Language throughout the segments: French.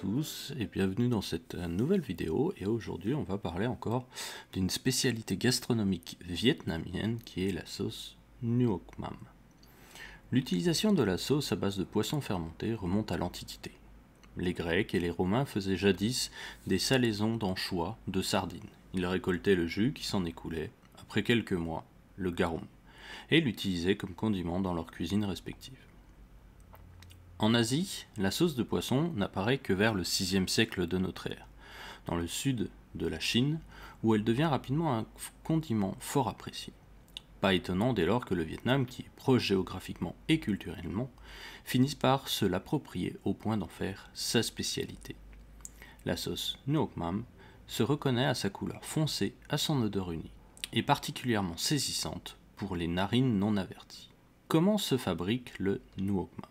tous et bienvenue dans cette nouvelle vidéo et aujourd'hui on va parler encore d'une spécialité gastronomique vietnamienne qui est la sauce Nuoc Mam. L'utilisation de la sauce à base de poissons fermentés remonte à l'Antiquité. Les Grecs et les Romains faisaient jadis des salaisons d'anchois, de sardines. Ils récoltaient le jus qui s'en écoulait, après quelques mois, le garum, et l'utilisaient comme condiment dans leurs cuisines respectives. En Asie, la sauce de poisson n'apparaît que vers le VIe siècle de notre ère, dans le sud de la Chine, où elle devient rapidement un condiment fort apprécié. Pas étonnant dès lors que le Vietnam, qui est proche géographiquement et culturellement, finisse par se l'approprier au point d'en faire sa spécialité. La sauce Nuoc Mam se reconnaît à sa couleur foncée, à son odeur unie, et particulièrement saisissante pour les narines non averties. Comment se fabrique le Nuoc Mam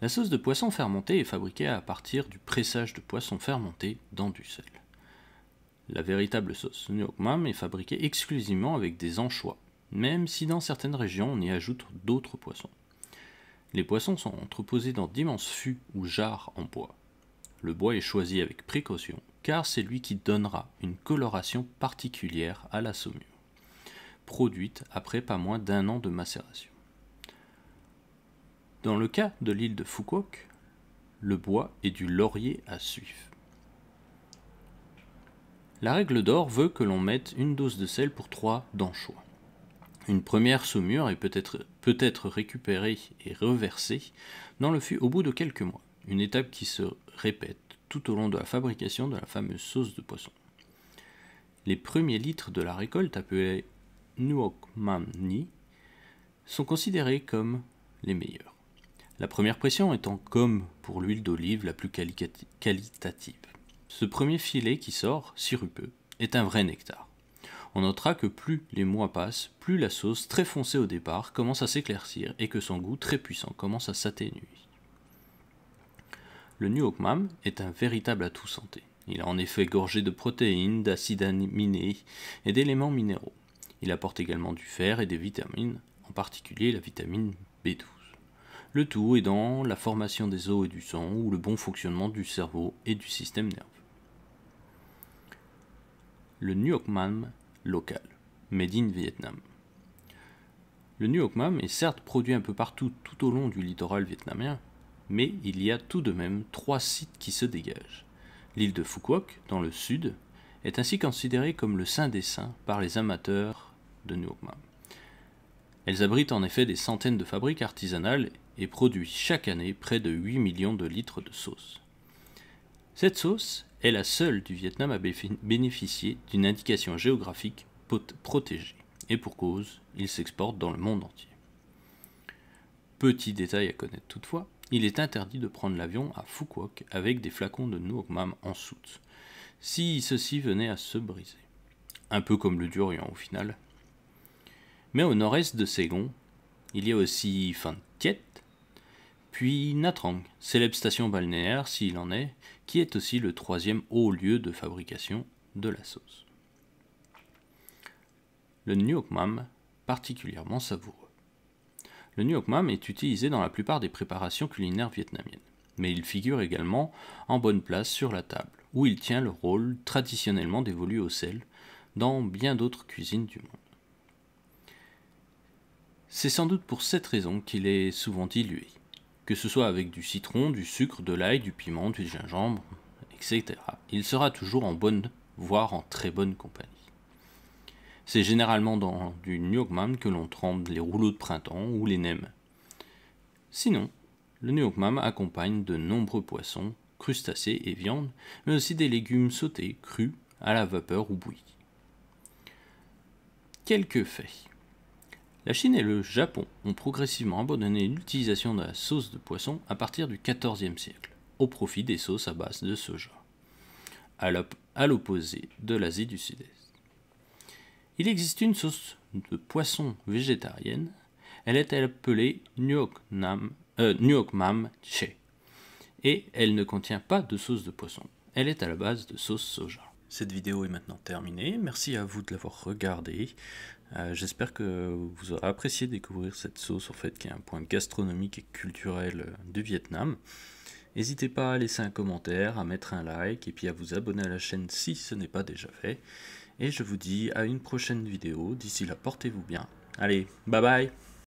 la sauce de poisson fermentée est fabriquée à partir du pressage de poisson fermenté dans du sel. La véritable sauce nyokmam est fabriquée exclusivement avec des anchois, même si dans certaines régions on y ajoute d'autres poissons. Les poissons sont entreposés dans d'immenses fûts ou jarres en bois. Le bois est choisi avec précaution, car c'est lui qui donnera une coloration particulière à la saumure, produite après pas moins d'un an de macération. Dans le cas de l'île de Fukuok, le bois est du laurier à suif. La règle d'or veut que l'on mette une dose de sel pour trois d'anchois. Une première saumure est peut-être peut être récupérée et reversée dans le fût au bout de quelques mois, une étape qui se répète tout au long de la fabrication de la fameuse sauce de poisson. Les premiers litres de la récolte, appelés ni sont considérés comme les meilleurs. La première pression étant comme pour l'huile d'olive la plus qualitative. Ce premier filet qui sort, sirupeux, est un vrai nectar. On notera que plus les mois passent, plus la sauce, très foncée au départ, commence à s'éclaircir et que son goût très puissant commence à s'atténuer. Le nuoc Mam est un véritable atout santé. Il est en effet gorgé de protéines, d'acides aminés et d'éléments minéraux. Il apporte également du fer et des vitamines, en particulier la vitamine B12 le tout dans la formation des os et du sang ou le bon fonctionnement du cerveau et du système nerveux. Le nuoc-mam local, made in Vietnam. Le nuoc-mam est certes produit un peu partout tout au long du littoral vietnamien, mais il y a tout de même trois sites qui se dégagent. L'île de Phu Quoc, dans le sud, est ainsi considérée comme le saint des saints par les amateurs de nuoc-mam. Elles abritent en effet des centaines de fabriques artisanales et produisent chaque année près de 8 millions de litres de sauce. Cette sauce est la seule du Vietnam à bénéficier d'une indication géographique protégée. Et pour cause, il s'exporte dans le monde entier. Petit détail à connaître toutefois, il est interdit de prendre l'avion à Phu Quoc avec des flacons de mam en soute, si ceci venait à se briser. Un peu comme le Durian au final, mais au nord-est de Ségon, il y a aussi Fantiet, puis Natrang, célèbre station balnéaire s'il en est, qui est aussi le troisième haut lieu de fabrication de la sauce. Le mam, particulièrement savoureux. Le mam est utilisé dans la plupart des préparations culinaires vietnamiennes, mais il figure également en bonne place sur la table, où il tient le rôle traditionnellement dévolu au sel dans bien d'autres cuisines du monde. C'est sans doute pour cette raison qu'il est souvent dilué, que ce soit avec du citron, du sucre, de l'ail, du piment, du gingembre, etc. Il sera toujours en bonne, voire en très bonne compagnie. C'est généralement dans du nyogmam que l'on trempe les rouleaux de printemps ou les nems. Sinon, le nyogmam accompagne de nombreux poissons, crustacés et viandes, mais aussi des légumes sautés, crus, à la vapeur ou bouillis. Quelques faits. La Chine et le Japon ont progressivement abandonné l'utilisation de la sauce de poisson à partir du XIVe siècle, au profit des sauces à base de soja, à l'opposé de l'Asie du Sud-Est. Il existe une sauce de poisson végétarienne, elle est appelée Nyoknam, euh, Che, et elle ne contient pas de sauce de poisson, elle est à la base de sauce soja. Cette vidéo est maintenant terminée. Merci à vous de l'avoir regardée. Euh, j'espère que vous aurez apprécié découvrir cette sauce, en fait, qui est un point gastronomique et culturel euh, du Vietnam. N'hésitez pas à laisser un commentaire, à mettre un like et puis à vous abonner à la chaîne si ce n'est pas déjà fait. Et je vous dis à une prochaine vidéo. D'ici là, portez-vous bien. Allez, bye bye